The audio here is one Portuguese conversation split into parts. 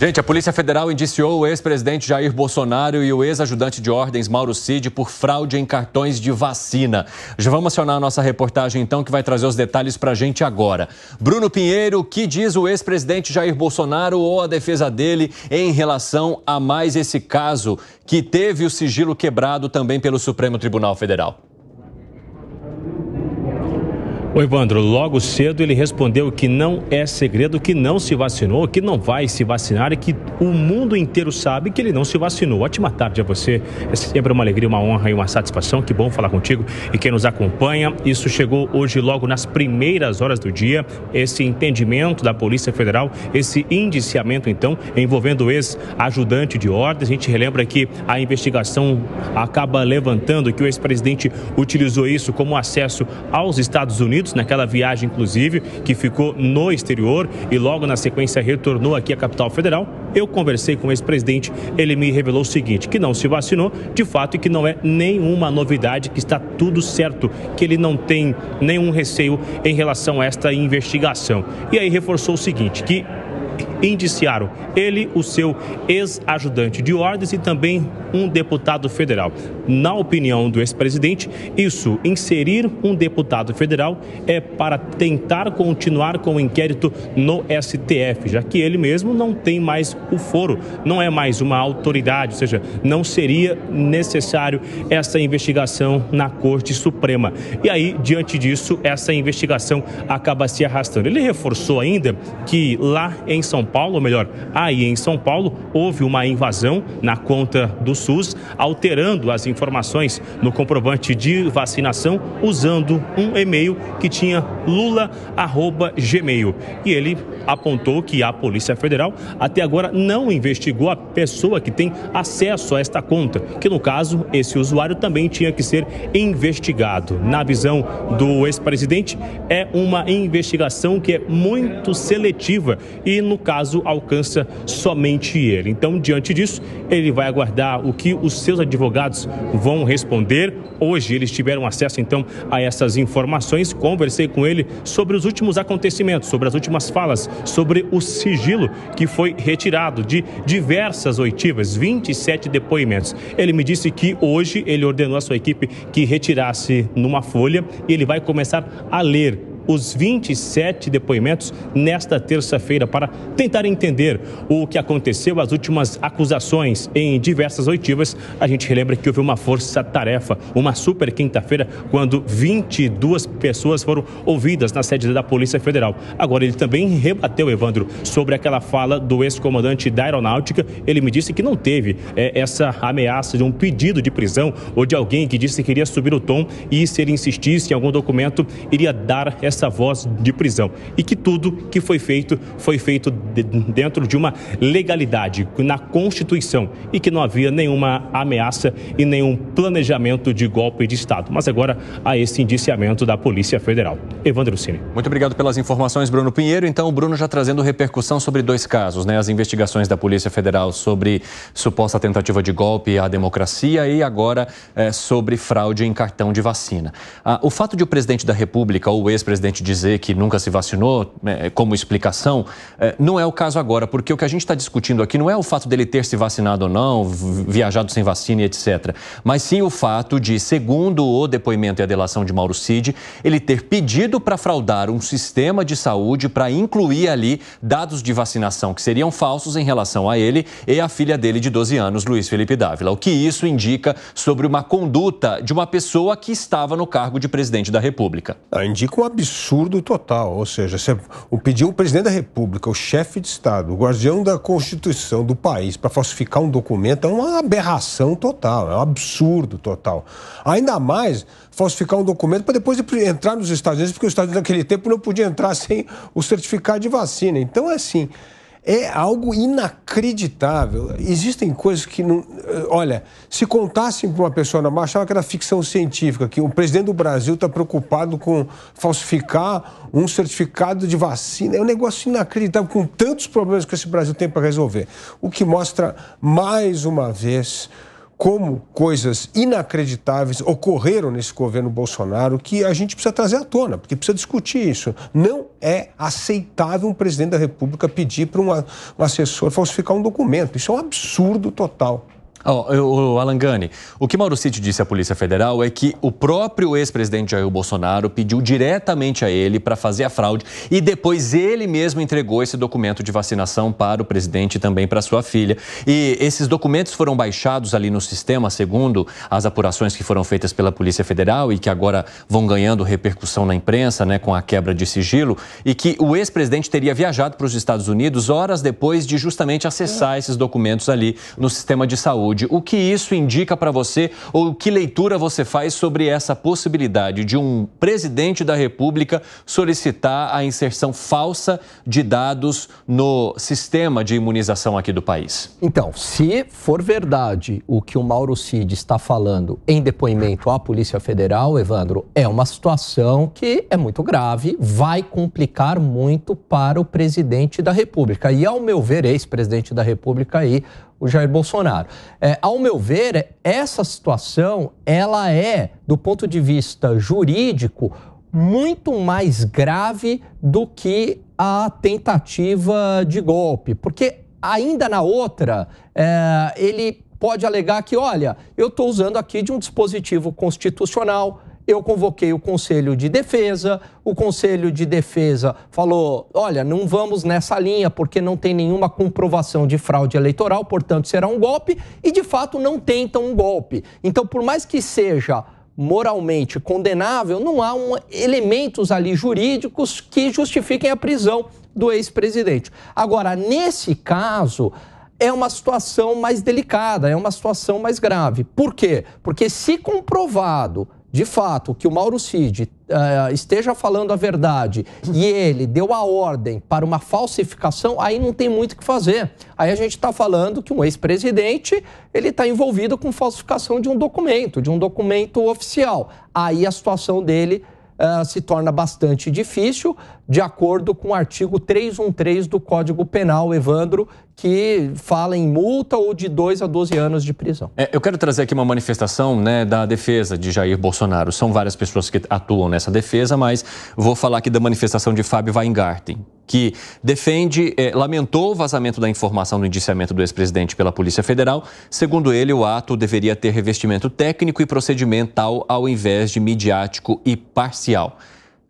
Gente, a Polícia Federal indiciou o ex-presidente Jair Bolsonaro e o ex-ajudante de ordens Mauro Cid por fraude em cartões de vacina. Já vamos acionar a nossa reportagem então, que vai trazer os detalhes para a gente agora. Bruno Pinheiro, o que diz o ex-presidente Jair Bolsonaro ou a defesa dele em relação a mais esse caso que teve o sigilo quebrado também pelo Supremo Tribunal Federal? O Evandro, logo cedo ele respondeu que não é segredo que não se vacinou, que não vai se vacinar e que o mundo inteiro sabe que ele não se vacinou. Ótima tarde a você. É sempre uma alegria, uma honra e uma satisfação. Que bom falar contigo e quem nos acompanha. Isso chegou hoje logo nas primeiras horas do dia, esse entendimento da Polícia Federal, esse indiciamento então envolvendo o ex-ajudante de ordens. A gente relembra que a investigação acaba levantando que o ex-presidente utilizou isso como acesso aos Estados Unidos Unidos, naquela viagem, inclusive, que ficou no exterior e logo na sequência retornou aqui à capital federal. Eu conversei com o ex-presidente, ele me revelou o seguinte: que não se vacinou, de fato, e que não é nenhuma novidade, que está tudo certo, que ele não tem nenhum receio em relação a esta investigação. E aí reforçou o seguinte: que indiciaram ele, o seu ex-ajudante de ordens e também um deputado federal. Na opinião do ex-presidente, isso, inserir um deputado federal, é para tentar continuar com o inquérito no STF, já que ele mesmo não tem mais o foro, não é mais uma autoridade, ou seja, não seria necessário essa investigação na Corte Suprema. E aí, diante disso, essa investigação acaba se arrastando. Ele reforçou ainda que lá em São Paulo, ou melhor, aí em São Paulo, houve uma invasão na conta do SUS, alterando as informações no comprovante de vacinação usando um e-mail que tinha lula@gmail. E ele apontou que a Polícia Federal até agora não investigou a pessoa que tem acesso a esta conta, que no caso esse usuário também tinha que ser investigado. Na visão do ex-presidente, é uma investigação que é muito seletiva e no caso caso alcança somente ele. Então, diante disso, ele vai aguardar o que os seus advogados vão responder. Hoje eles tiveram acesso então a essas informações. Conversei com ele sobre os últimos acontecimentos, sobre as últimas falas, sobre o sigilo que foi retirado de diversas oitivas, 27 depoimentos. Ele me disse que hoje ele ordenou à sua equipe que retirasse numa folha e ele vai começar a ler os 27 depoimentos nesta terça-feira para tentar entender o que aconteceu, as últimas acusações em diversas oitivas. A gente relembra que houve uma força-tarefa, uma super quinta-feira, quando 22 pessoas foram ouvidas na sede da Polícia Federal. Agora, ele também rebateu, Evandro, sobre aquela fala do ex-comandante da Aeronáutica. Ele me disse que não teve é, essa ameaça de um pedido de prisão ou de alguém que disse que iria subir o tom e, se ele insistisse em algum documento, iria dar essa essa voz de prisão e que tudo que foi feito foi feito de, dentro de uma legalidade na Constituição e que não havia nenhuma ameaça e nenhum planejamento de golpe de Estado. Mas agora há esse indiciamento da Polícia Federal. Evandro Cine. Muito obrigado pelas informações, Bruno Pinheiro. Então, o Bruno já trazendo repercussão sobre dois casos, né? As investigações da Polícia Federal sobre suposta tentativa de golpe à democracia e agora é, sobre fraude em cartão de vacina. Ah, o fato de o presidente da República ou o ex-presidente presidente dizer que nunca se vacinou né, como explicação, é, não é o caso agora, porque o que a gente está discutindo aqui não é o fato dele ter se vacinado ou não, viajado sem vacina e etc., mas sim o fato de, segundo o depoimento e a delação de Mauro Cid, ele ter pedido para fraudar um sistema de saúde para incluir ali dados de vacinação que seriam falsos em relação a ele e a filha dele de 12 anos, Luiz Felipe Dávila. O que isso indica sobre uma conduta de uma pessoa que estava no cargo de presidente da República? Indica o absurdo absurdo total. Ou seja, você pediu o presidente da República, o chefe de Estado, o guardião da Constituição do país para falsificar um documento é uma aberração total, é um absurdo total. Ainda mais falsificar um documento para depois entrar nos Estados Unidos, porque os Estados Unidos naquele tempo não podia entrar sem o certificado de vacina. Então é assim é algo inacreditável. Existem coisas que não. Eh, olha, se contassem para uma pessoa na marcha, que era ficção científica, que o presidente do Brasil está preocupado com falsificar um certificado de vacina. É um negócio inacreditável, com tantos problemas que esse Brasil tem para resolver. O que mostra, mais uma vez, como coisas inacreditáveis ocorreram nesse governo Bolsonaro que a gente precisa trazer à tona, porque precisa discutir isso. Não é aceitável um presidente da República pedir para um assessor falsificar um documento. Isso é um absurdo total. Oh, oh, Alan Gani, o que Mauro Cid disse à Polícia Federal é que o próprio ex-presidente Jair Bolsonaro pediu diretamente a ele para fazer a fraude e depois ele mesmo entregou esse documento de vacinação para o presidente e também para sua filha. E esses documentos foram baixados ali no sistema, segundo as apurações que foram feitas pela Polícia Federal e que agora vão ganhando repercussão na imprensa, né, com a quebra de sigilo, e que o ex-presidente teria viajado para os Estados Unidos horas depois de justamente acessar esses documentos ali no sistema de saúde saúde. O que isso indica para você ou que leitura você faz sobre essa possibilidade de um presidente da República solicitar a inserção falsa de dados no sistema de imunização aqui do país? Então, se for verdade o que o Mauro Cid está falando em depoimento à Polícia Federal, Evandro, é uma situação que é muito grave, vai complicar muito para o presidente da República. E, ao meu ver, ex-presidente da República aí, o Jair Bolsonaro. É, ao meu ver, essa situação ela é, do ponto de vista jurídico, muito mais grave do que a tentativa de golpe, porque ainda na outra é, ele pode alegar que, olha, eu estou usando aqui de um dispositivo constitucional eu convoquei o Conselho de Defesa, o Conselho de Defesa falou: olha, não vamos nessa linha porque não tem nenhuma comprovação de fraude eleitoral, portanto será um golpe, e de fato não tentam um golpe. Então, por mais que seja moralmente condenável, não há um, elementos ali jurídicos que justifiquem a prisão do ex-presidente. Agora, nesse caso é uma situação mais delicada, é uma situação mais grave. Por quê? Porque se comprovado de fato, que o Mauro Cid uh, esteja falando a verdade e ele deu a ordem para uma falsificação, aí não tem muito o que fazer. Aí a gente está falando que um ex-presidente ele está envolvido com falsificação de um documento, de um documento oficial. Aí a situação dele uh, se torna bastante difícil, de acordo com o artigo 313 do Código Penal, Evandro, que fala em multa ou de 2 a 12 anos de prisão. É, eu quero trazer aqui uma manifestação né, da defesa de Jair Bolsonaro. São várias pessoas que atuam nessa defesa, mas vou falar aqui da manifestação de Fábio Weingarten, que defende, é, lamentou o vazamento da informação do indiciamento do ex-presidente pela Polícia Federal. Segundo ele, o ato deveria ter revestimento técnico e procedimental ao invés de midiático e parcial.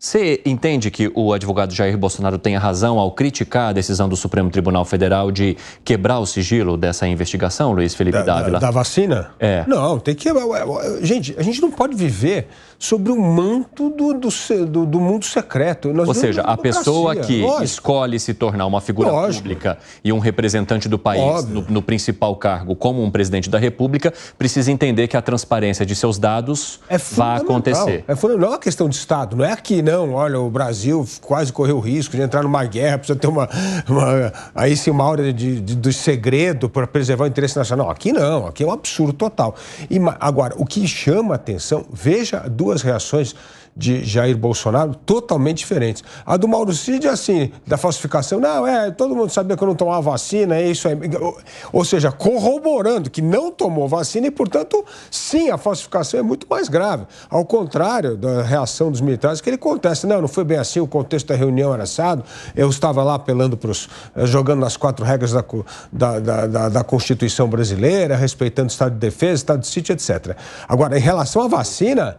Você entende que o advogado Jair Bolsonaro tenha razão ao criticar a decisão do Supremo Tribunal Federal de quebrar o sigilo dessa investigação, Luiz Felipe da, Dávila? Da, da vacina? É. Não, tem que. É, é, é, gente, a gente não pode viver sobre o manto do, do, do mundo secreto. Nós Ou seja, a pessoa que Lógico. escolhe se tornar uma figura Lógico. pública e um representante do país no, no principal cargo, como um presidente da República, precisa entender que a transparência de seus dados é vai acontecer. É fundamental. Não é uma questão de Estado, não é aqui, né? não, olha, o Brasil quase correu o risco de entrar numa guerra, precisa ter uma. uma aí sim, uma hora de, de, segredo para preservar o interesse nacional. Aqui não, aqui é um absurdo total. E, agora, o que chama atenção, veja duas reações de Jair Bolsonaro totalmente diferentes. A do Mauro Cid, assim, da falsificação, não, é, todo mundo sabia que eu não tomava vacina, é isso aí. Ou seja, corroborando que não tomou vacina e, portanto, sim, a falsificação é muito mais grave. Ao contrário da reação dos militares, que ele contesta, não, não foi bem assim, o contexto da reunião era assado, eu estava lá apelando para os. Eh, jogando nas quatro regras da, da, da, da Constituição brasileira, respeitando o estado de defesa, estado de sítio, etc. Agora, em relação à vacina,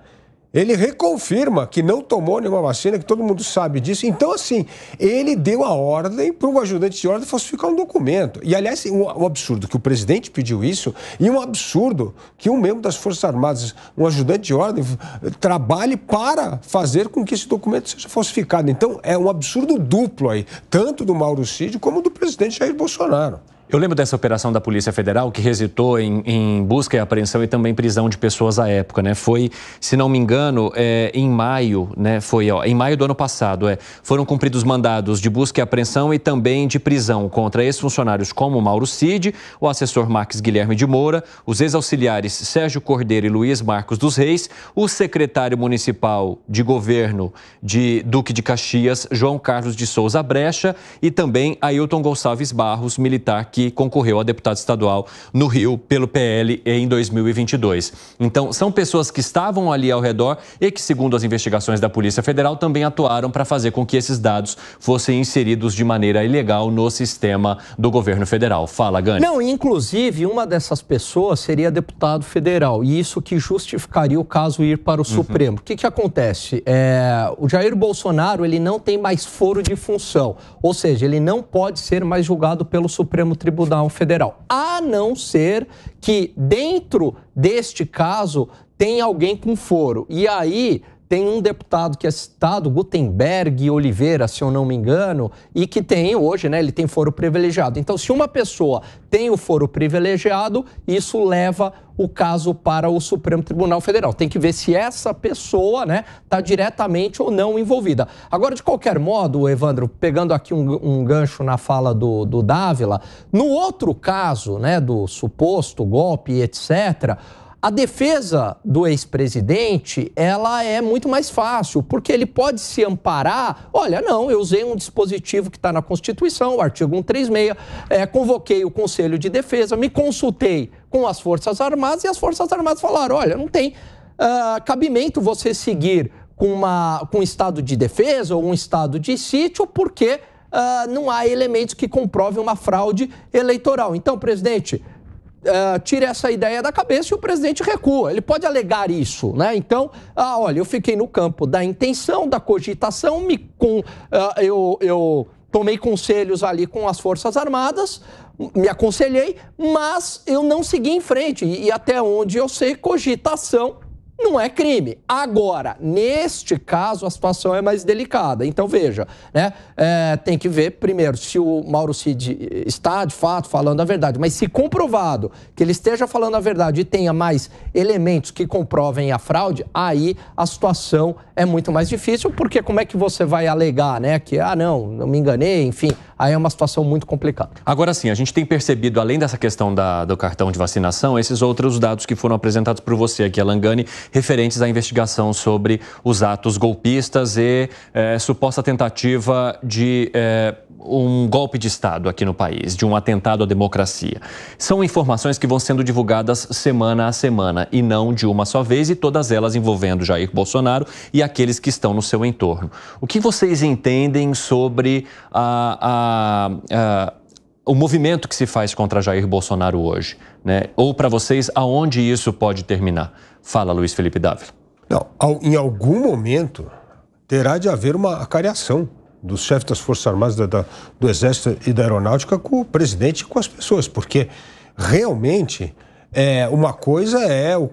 ele reconfirma que não tomou nenhuma vacina, que todo mundo sabe disso. Então, assim, ele deu a ordem para o ajudante de ordem falsificar um documento. E, aliás, um, um, absurdo que o presidente pediu isso e um absurdo que um membro das Forças Armadas, um ajudante de ordem, trabalhe para fazer com que esse documento seja falsificado. Então, é um absurdo duplo aí, tanto do Mauro Cid como do presidente Jair Bolsonaro. Eu lembro dessa operação da Polícia Federal que resultou em, em, busca e apreensão e também prisão de pessoas à época, né? Foi, se não me engano, é, em maio, né? Foi ó, em maio do ano passado, é. Foram cumpridos mandados de busca e apreensão e também de prisão contra ex-funcionários como Mauro Cid, o assessor Max Guilherme de Moura, os ex-auxiliares Sérgio Cordeiro e Luiz Marcos dos Reis, o secretário municipal de governo de Duque de Caxias, João Carlos de Souza Brecha, e também Ailton Gonçalves Barros, militar que que concorreu a deputado estadual no Rio pelo PL em 2022. Então, são pessoas que estavam ali ao redor e que, segundo as investigações da Polícia Federal, também atuaram para fazer com que esses dados fossem inseridos de maneira ilegal no sistema do governo federal. Fala, Gani. Não, inclusive, uma dessas pessoas seria deputado federal, e isso que justificaria o caso ir para o uhum. Supremo. O que, que acontece? É, o Jair Bolsonaro ele não tem mais foro de função, ou seja, ele não pode ser mais julgado pelo Supremo Tribunal Tribunal Federal. A não ser que, dentro deste caso, tem alguém com foro. E aí tem um deputado que é citado, Gutenberg Oliveira, se eu não me engano, e que tem hoje, né? Ele tem foro privilegiado. Então, se uma pessoa tem o foro privilegiado, isso leva o caso para o Supremo Tribunal Federal. Tem que ver se essa pessoa né, está diretamente ou não envolvida. Agora, de qualquer modo, Evandro, pegando aqui um, um gancho na fala do, do Dávila, no outro caso né, do suposto golpe, etc., a defesa do ex-presidente, ela é muito mais fácil, porque ele pode se amparar. Olha, não, eu usei um dispositivo que está na Constituição, o artigo 136, é, convoquei o Conselho de Defesa, me consultei com as Forças Armadas e as Forças Armadas falaram, olha, não tem uh, cabimento você seguir com, uma, com um estado de defesa ou um estado de sítio, porque uh, não há elementos que comprovem uma fraude eleitoral. Então, presidente, Uh, essa ideia da cabeça e o presidente recua. Ele pode alegar isso, né? Então, ah, olha, eu fiquei no campo da intenção, da cogitação, me com, uh, eu, eu tomei conselhos ali com as Forças Armadas, me aconselhei, mas eu não segui em frente. E, e até onde eu sei, cogitação não é crime. Agora, neste caso, a situação é mais delicada. Então, veja, né? É, tem que ver, primeiro, se o Mauro Cid está, de fato, falando a verdade. Mas se comprovado que ele esteja falando a verdade e tenha mais elementos que comprovem a fraude, aí a situação é muito mais difícil, porque como é que você vai alegar, né? Que, ah, não, não me enganei, enfim. Aí é uma situação muito complicada. Agora sim, a gente tem percebido, além dessa questão da, do cartão de vacinação, esses outros dados que foram apresentados por você aqui, Alangani, referentes à investigação sobre os atos golpistas e é, suposta tentativa de é, um golpe de Estado aqui no país, de um atentado à democracia. São informações que vão sendo divulgadas semana a semana e não de uma só vez, e todas elas envolvendo Jair Bolsonaro e aqueles que estão no seu entorno. O que vocês entendem sobre a, a, a o movimento que se faz contra Jair Bolsonaro hoje, né? Ou para vocês, aonde isso pode terminar? Fala, Luiz Felipe Dávila. Não, em algum momento terá de haver uma acariação dos chefes das Forças Armadas, da, da, do Exército e da Aeronáutica com o presidente e com as pessoas, porque realmente é, uma coisa é o,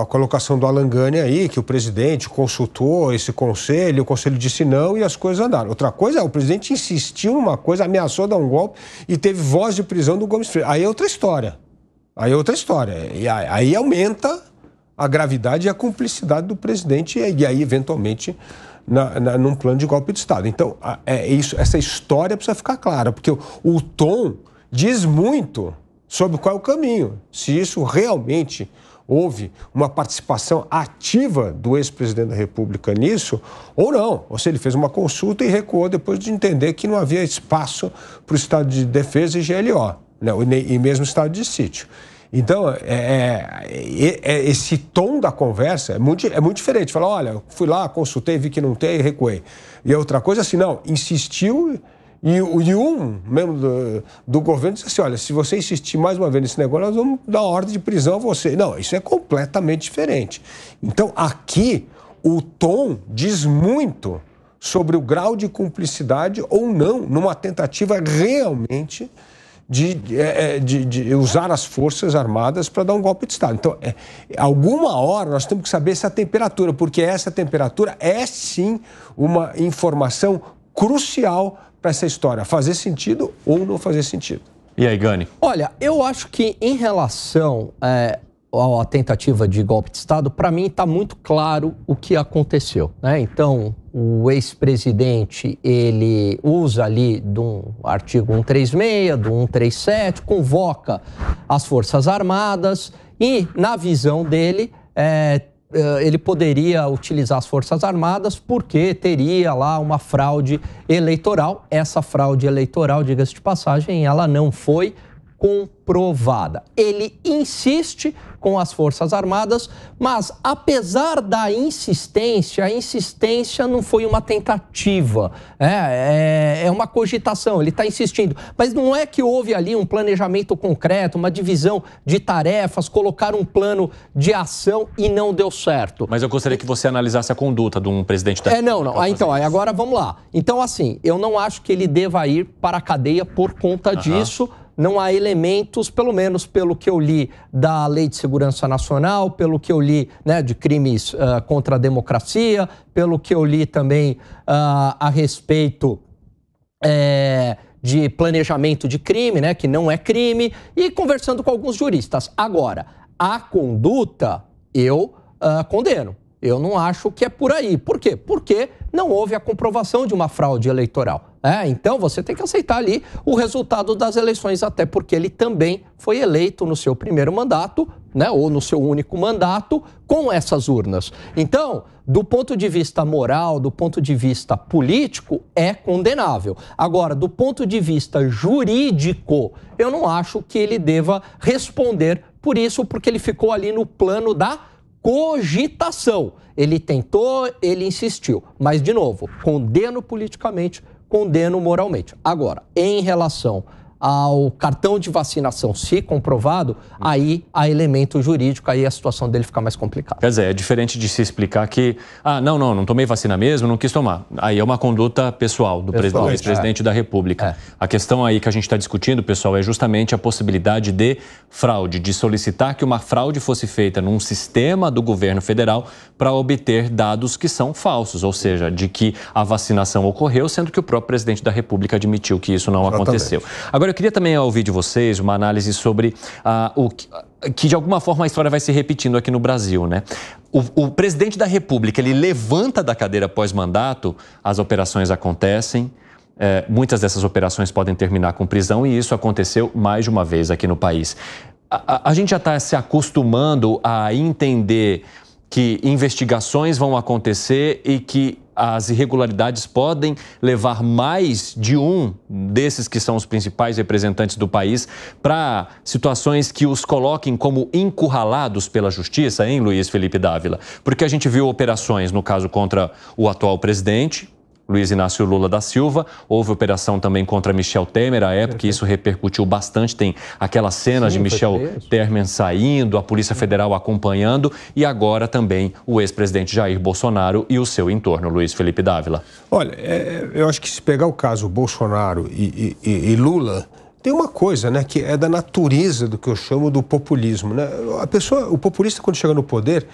a colocação do Alangani aí, que o presidente consultou esse conselho, o conselho disse não e as coisas andaram. Outra coisa é o presidente insistiu numa coisa, ameaçou dar um golpe e teve voz de prisão do Gomes Freire. Aí é outra história. Aí é outra história. E aí aumenta a gravidade e a cumplicidade do presidente e aí, eventualmente, na, na, num plano de golpe de Estado. Então, é isso, essa história precisa ficar clara, porque o, o tom diz muito sobre qual é o caminho, se isso realmente houve uma participação ativa do ex-presidente da República nisso ou não. Ou se ele fez uma consulta e recuou depois de entender que não havia espaço para o Estado de Defesa e GLO, né? e mesmo Estado de Sítio. Então, é, é, é, é, esse tom da conversa é muito, é muito diferente. Falar, olha, fui lá, consultei, vi que não tem e recuei. E é outra coisa, assim, não, insistiu e, e um membro do, do, governo disse assim: olha, se você insistir mais uma vez nesse negócio, nós vamos dar ordem de prisão a você. Não, isso é completamente diferente. Então, aqui, o tom diz muito sobre o grau de cumplicidade ou não numa tentativa realmente de, é, é, de, de usar as forças armadas para dar um golpe de Estado. Então, é, alguma hora nós temos que saber essa temperatura, porque essa temperatura é sim uma informação crucial para essa história, fazer sentido ou não fazer sentido. E aí, Gani? Olha, eu acho que em relação é, à tentativa de golpe de Estado, para mim está muito claro o que aconteceu. Né? Então, o ex-presidente ele usa ali do artigo 136, do 137, convoca as Forças Armadas e, na visão dele, é, eh, ele poderia utilizar as Forças Armadas porque teria lá uma fraude eleitoral. Essa fraude eleitoral, diga-se de passagem, ela não foi comprovada. Ele insiste com as Forças Armadas, mas apesar da insistência, a insistência não foi uma tentativa, é, é, é uma cogitação, ele está insistindo. Mas não é que houve ali um planejamento concreto, uma divisão de tarefas, colocar um plano de ação e não deu certo. Mas eu gostaria que você analisasse a conduta de um presidente da É, não, não. Ah, então, agora vamos lá. Então, assim, eu não acho que ele deva ir para a cadeia por conta disso não há elementos, pelo menos pelo que eu li da Lei de Segurança Nacional, pelo que eu li né, de crimes uh, contra a democracia, pelo que eu li também uh, a respeito. É, de planejamento de crime, né, que não é crime, e conversando com alguns juristas. Agora, a conduta eu uh, condeno. Eu não acho que é por aí. Por quê? Porque não houve a comprovação de uma fraude eleitoral. É, então você tem que aceitar ali o resultado das eleições, até porque ele também foi eleito no seu primeiro mandato, né, ou no seu único mandato, com essas urnas. Então, do ponto de vista moral, do ponto de vista político, é condenável. Agora, do ponto de vista jurídico, eu não acho que ele deva responder por isso, porque ele ficou ali no plano da cogitação. Ele tentou, ele insistiu. Mas, de novo, condeno politicamente condeno moralmente. Agora, em relação ao cartão de vacinação, se comprovado, aí há elemento jurídico, aí a situação dele fica mais complicada. Quer dizer, é diferente de se explicar que, ah, não, não, não tomei vacina mesmo, não quis tomar. Aí é uma conduta pessoal do ex-presidente é. da República. É. A questão aí que a gente está discutindo, pessoal, é justamente a possibilidade de fraude, de solicitar que uma fraude fosse feita num sistema do governo federal para obter dados que são falsos, ou seja, de que a vacinação ocorreu, sendo que o próprio presidente da República admitiu que isso não Exatamente. aconteceu. Agora, Agora, eu queria também ouvir de vocês uma análise sobre ah, o que, que, de alguma forma, a história vai se repetindo aqui no Brasil, né? O, o presidente da República, ele levanta da cadeira pós-mandato, as operações acontecem, é, muitas dessas operações podem terminar com prisão e isso aconteceu mais de uma vez aqui no país. A, a, a gente já está se acostumando a entender que investigações vão acontecer e que as irregularidades podem levar mais de um desses que são os principais representantes do país para situações que os coloquem como encurralados pela justiça, hein, Luiz Felipe Dávila? Porque a gente viu operações, no caso, contra o atual presidente, Luiz Inácio Lula da Silva. Houve operação também contra Michel Temer à época, isso repercutiu bastante. Tem aquelas cenas Sim, de Michel Temer saindo, a Polícia Federal acompanhando e agora também o ex-presidente Jair Bolsonaro e o seu entorno, Luiz Felipe Dávila. Olha, é, eu acho que se pegar o caso Bolsonaro e, e, e Lula, tem uma coisa, né, que é da natureza do que eu chamo do populismo, né? A pessoa, o populista quando chega no poder,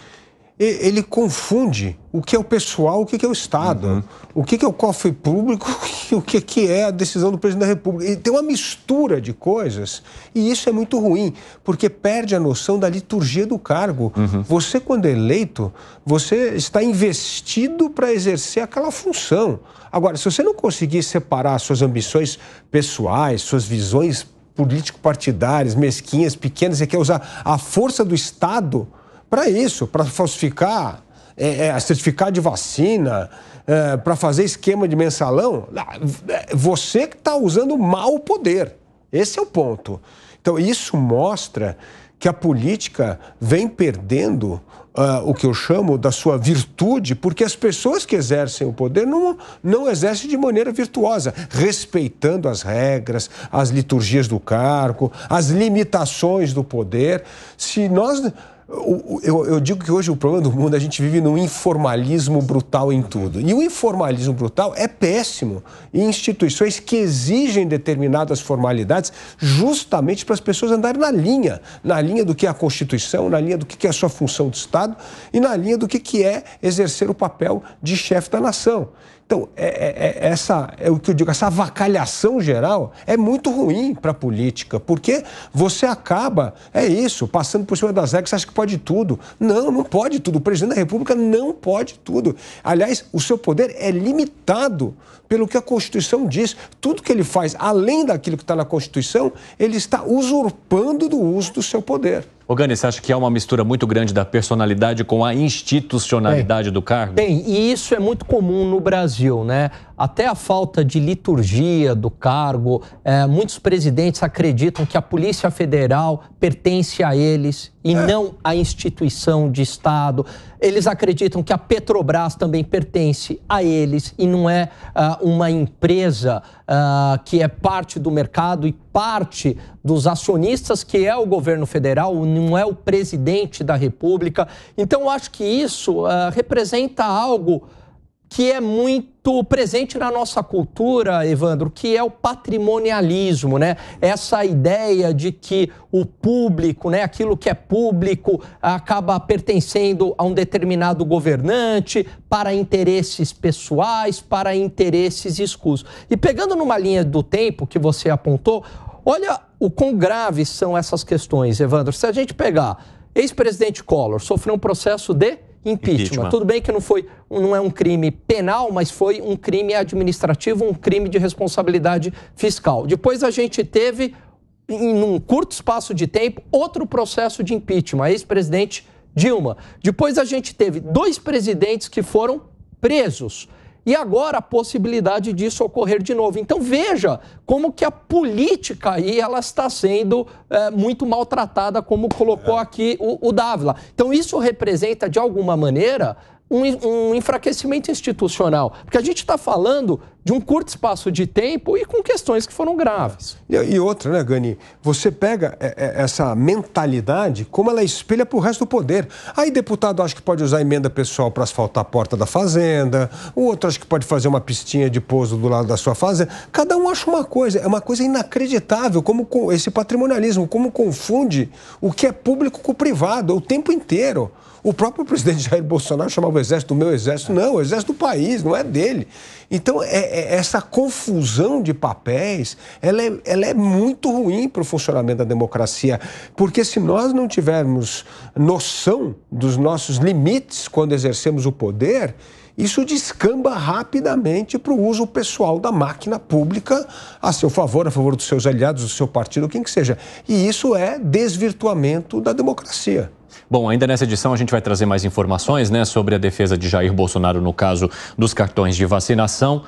ele confunde o que é o pessoal, o que é, é o Estado, uhum. o que é, é o cofre público e o é que é a decisão do presidente da República. Ele tem uma mistura de coisas e isso é muito ruim, porque perde a noção da liturgia do cargo. Uhum. Você, quando é eleito, você está investido para exercer aquela função. Agora, se você não conseguir separar suas ambições pessoais, suas visões político-partidárias, mesquinhas, pequenas, você quer usar a força do Estado para isso, para falsificar, é, é, certificado de vacina, é, para fazer esquema de mensalão. Ah, é, você que está usando mal o poder. Esse é o ponto. Então, isso mostra que a política vem perdendo uh, o que eu chamo da sua virtude, porque as pessoas que exercem o poder não, não exercem de maneira virtuosa, respeitando as regras, as liturgias do cargo, as limitações do poder. Se nós eu, eu, digo que hoje o problema do mundo é a gente vive num informalismo brutal em tudo. E o informalismo brutal é péssimo em instituições que exigem determinadas formalidades justamente para as pessoas andarem na linha, na linha do que é a Constituição, na linha do que é a sua função de Estado e na linha do que é exercer o papel de chefe da nação. Então, é, é, é, essa, é o que eu digo, essa avacalhação geral é muito ruim para a política, porque você acaba, é isso, passando por cima das regras, você acha que pode tudo. Não, não pode tudo. O presidente da República não pode tudo. Aliás, o seu poder é limitado pelo que a Constituição diz. Tudo que ele faz, além daquilo que está na Constituição, ele está usurpando do uso do seu poder. Ô, Gani, você acha que é uma mistura muito grande da personalidade com a institucionalidade Bem, é. do cargo? Bem, e isso é muito comum no Brasil, né? até a falta de liturgia do cargo. É, muitos presidentes acreditam que a Polícia Federal pertence a eles e é. não à instituição de Estado. Eles acreditam que a Petrobras também pertence a eles e não é uh, uma empresa uh, que é parte do mercado e parte dos acionistas, que é o governo federal, não é o presidente da República. Então, acho que isso uh, representa algo que é muito presente na nossa cultura, Evandro, que é o patrimonialismo, né? Essa ideia de que o público, né, aquilo que é público, acaba pertencendo a um determinado governante para interesses pessoais, para interesses escusos. E pegando numa linha do tempo que você apontou, olha o quão graves são essas questões, Evandro. Se a gente pegar ex-presidente Collor sofreu um processo de impeachment. impeachment. Tudo bem que não foi, não é um crime penal, mas foi um crime administrativo, um crime de responsabilidade fiscal. Depois a gente teve em um curto espaço de tempo outro processo de impeachment, ex-presidente Dilma. Depois a gente teve dois presidentes que foram presos e agora a possibilidade disso ocorrer de novo. Então veja como que a política aí ela está sendo é, muito maltratada, como colocou é. aqui o, o Dávila. Então isso representa de alguma maneira um, um enfraquecimento institucional, porque a gente está falando de um curto espaço de tempo e com questões que foram graves. E, outra, né, Gani? Você pega é, é, essa mentalidade, como ela é espelha para o resto do poder. Aí, deputado acha que pode usar emenda pessoal para asfaltar a porta da fazenda, o outro acha que pode fazer uma pistinha de pouso do lado da sua fazenda. Cada um acha uma coisa. É uma coisa inacreditável como esse patrimonialismo, como confunde o que é público com o privado o tempo inteiro. O próprio presidente Jair Bolsonaro chamava o exército do meu exército. Não, o exército do país, não é dele. Então, é, é, essa confusão de papéis, ela é, ela é muito ruim para o funcionamento da democracia, porque se nós não tivermos noção dos nossos limites quando exercemos o poder, isso descamba rapidamente para o uso pessoal da máquina pública a seu favor, a favor dos seus aliados, do seu partido, quem que seja. E isso é desvirtuamento da democracia. Bom, ainda nessa edição a gente vai trazer mais informações né, sobre a defesa de Jair Bolsonaro no caso dos cartões de vacinação.